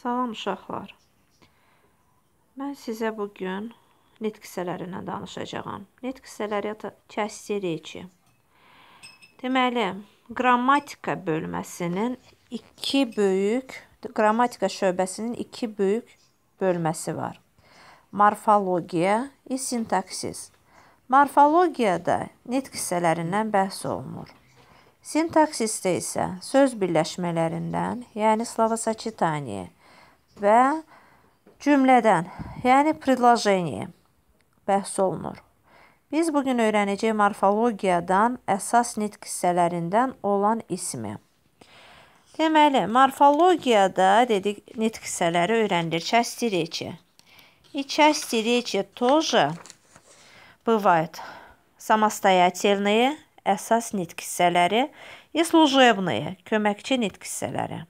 Salam uşaqlar. Mən sizə bu gün net hissələrindən danışacağam. Net hissələri kəsrici. Deməli, qrammatika bölməsinin iki böyük qrammatika şöbəsinin iki böyük bölməsi var. Morfologiya və sintaksis. Morfologiyada net hissələrindən bəhs olunur. Sintaksisdə isə söz birləşmələrindən, yəni slavosaçitaniya və cümlədən, yəni предложение bəhs olunur. Biz bu gün öyrənəcək morfologiyadan əsas nitq hissələrindən olan ismi. Deməli, morfologiyada dedik nitq hissələri öyrənilir. Части речи. И части речи тоже бывают самостоятельные, əsas nitq hissələri, и служебные, köməkçi nitq hissələri.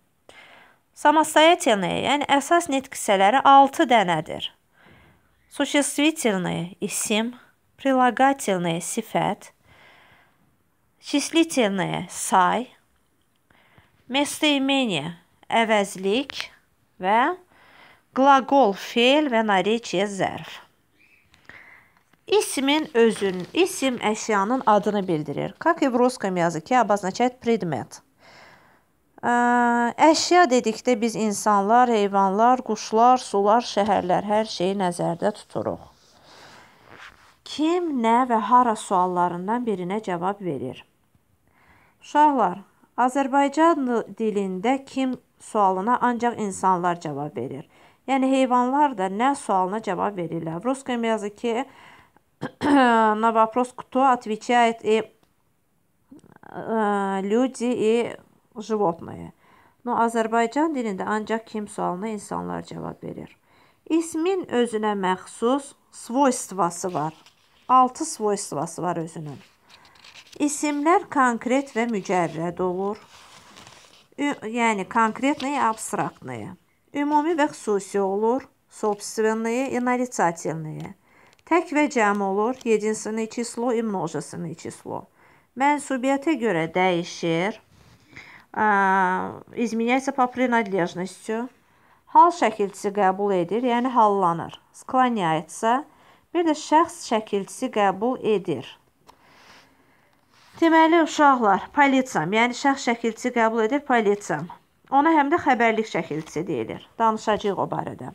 Samostoyatelные, yəni əsas nitq hissələri 6 dənədir. Существительные – isim, прилагательные – sifət, числительные – say, местоимение – əvəzlik və qlaqol, feil və nareciyə zərf. İsmin özün, isim əşyanın adını bildirir. Как и в русском языке обозначает предмет – Əşya dedikdə biz insanlar, heyvanlar, quşlar, sular, şəhərlər, hər şeyi nəzərdə tuturuq. Kim, nə və hara suallarından birinə cavab verir. Uşaqlar, Azərbaycan dilində kim sualına ancaq insanlar cavab verir. Yəni heyvanlar da nə sualına cavab verirlər. В русском языке на вопрос кто отвечает и э, люди и животное. Но Azərbaycan dilində ancaq kim sualına insanlar cavab verir. İsmin özünə məxsus svoystvası var. 6 svoystvası var özünün. İsimlər konkret və mücərrəd olur. Ü yəni konkretnəyə, abstraktnəyə. Ümumi və xüsusi olur. Собственные и нарицательные. Tək və cəm olur. Yedinsinli çislo и множественное число. Mənsubiyyətə görə dəyişir изменяется по принадлежности. Hal şəkilçisi qəbul edir, yəni hallanır. Sklanyaysa, bir də şəxs şəkilçisi qəbul edir. Deməli, uşaqlar, politsam, yəni şəxs şəkilçisi qəbul edir, politsam. Ona həm də xəbərlik şəkilçisi deyilir. Danışacağıq o barədə.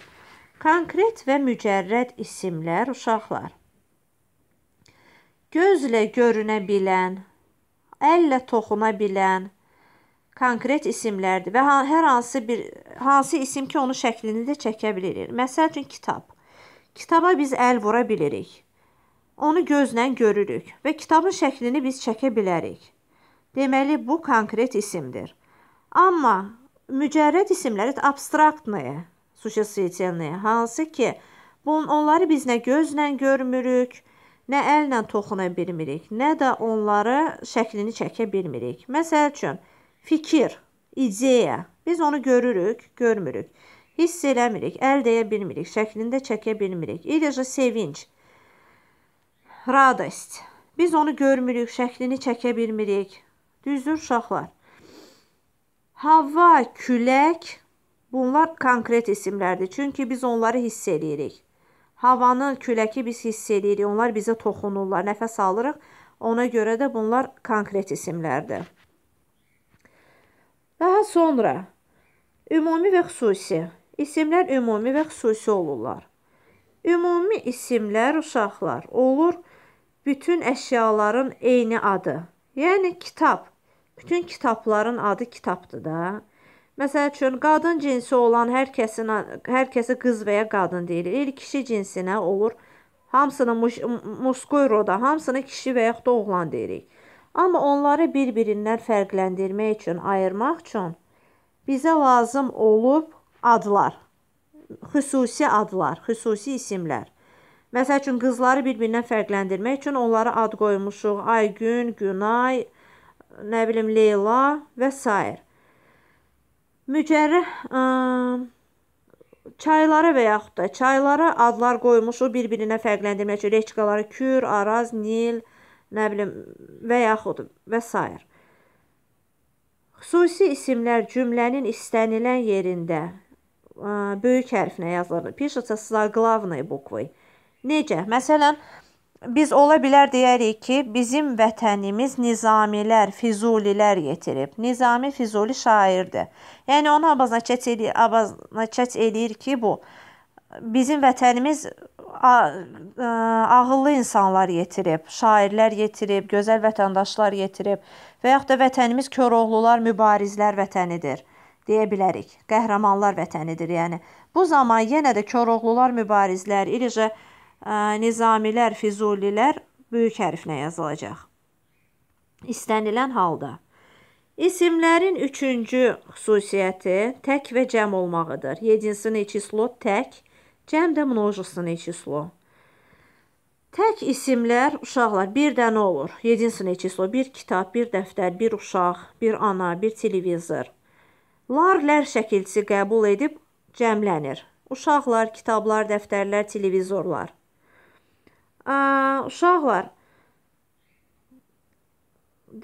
Konkret və mücərrəd isimlər uşaqlar. Gözlə görünə bilən, əllə toxuna bilən, konkret isimlərdir və hər hansı bir hansı isim ki, onun şəklini də çəkə bilir. Məsəl üçün kitab. Kitaba biz əl vura bilirik. Onu gözlə görürük və kitabın şəklini biz çəkə bilərik. Deməli, bu konkret isimdir. Amma mücərrəd isimləri abstraktnaya, sushisitelnaya, hansı ki, bunun onları biz nə gözlə görmürük, nə əllə toxuna bilmirik, nə də onları şəklini çəkə bilmirik. Məsəl üçün, Fikir, ideya. Biz onu görürük, görmürük. Hiss eləmirik, əl dəyə bilmirik, şəklində çəkə bilmirik. İli же sevinç, radost. Biz onu görmürük, şəklini çəkə bilmirik. Düzdür uşaqlar. Hava, külək bunlar konkret isimlərdir. Çünki biz onları hiss eləyirik. Havanı, küləki biz hiss eləyirik. Onlar bizə toxunurlar, nəfəs alırıq. Ona görə də bunlar konkret isimlərdir. Daha sonra ümumi və xüsusi. İsimlər ümumi və xüsusi olurlar. Ümumi isimlər uşaqlar olur bütün əşyaların eyni adı. Yəni kitab. Bütün kitabların adı kitabdır da. Məsəl üçün qadın cinsi olan hər kəsin hər kəsi qız və ya qadın deyilir. El kişi cinsinə olur. Hamısını muskoyroda, hamısını kişi və yaxud da oğlan deyirik. Amma onları bir-birindən fərqləndirmək üçün, ayırmaq üçün bizə lazım olub adlar, xüsusi adlar, xüsusi isimlər. Məsəl üçün, qızları bir-birindən fərqləndirmək üçün onlara ad qoymuşuq. Aygün, Günay, nə bilim, Leyla və s. Mücərrəh çaylara və yaxud da çaylara adlar qoymuşuq bir-birinə fərqləndirmək üçün. Reçkaları Kür, Araz, Nil, Nil nə bilim və yaxud və s. Xüsusi isimlər cümlənin istənilən yerində ə, böyük hərflə yazılır. Пишется с главной буквой. Necə? Məsələn, biz ola bilər deyərik ki, bizim vətənimiz Nizamilər, Füzulilər yetirib. Nizami Füzuli şairdir. Yəni onu abaznaçət eləyir, abaznaçət eləyir ki, bu bizim vətənimiz e, ağıllı insanlar yetirib, şairlər yetirib, gözəl vətəndaşlar yetirib və yaxud da vətənimiz Koroğlular, mübarizlər vətənidir deyə bilərik. Qəhrəmanlar vətənidir. Yəni bu zaman yenə də Koroğlular, mübarizlər, eləcə e, Nizamilər, Füzulilər böyük hərflə yazılacaq. İstənilən halda İsimlərin üçüncü xüsusiyyəti tək və cəm olmağıdır. Yedincisi çislot tək, Cəm də множественное число. Tək isimlər uşaqlar bir dənə olur. Единственное число bir kitab, bir dəftər, bir uşaq, bir ana, bir televizor. Lar-lər şəkilçisi qəbul edib cəmlənir. Uşaqlar, kitablar, dəftərlər, televizorlar. A, uşaqlar.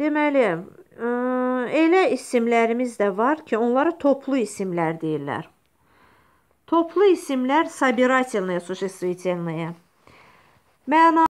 Deməli, ə, elə isimlərimiz də var ki, onlara toplu isimlər deyirlər. Toplu isimlər sabirательные существительные. Məna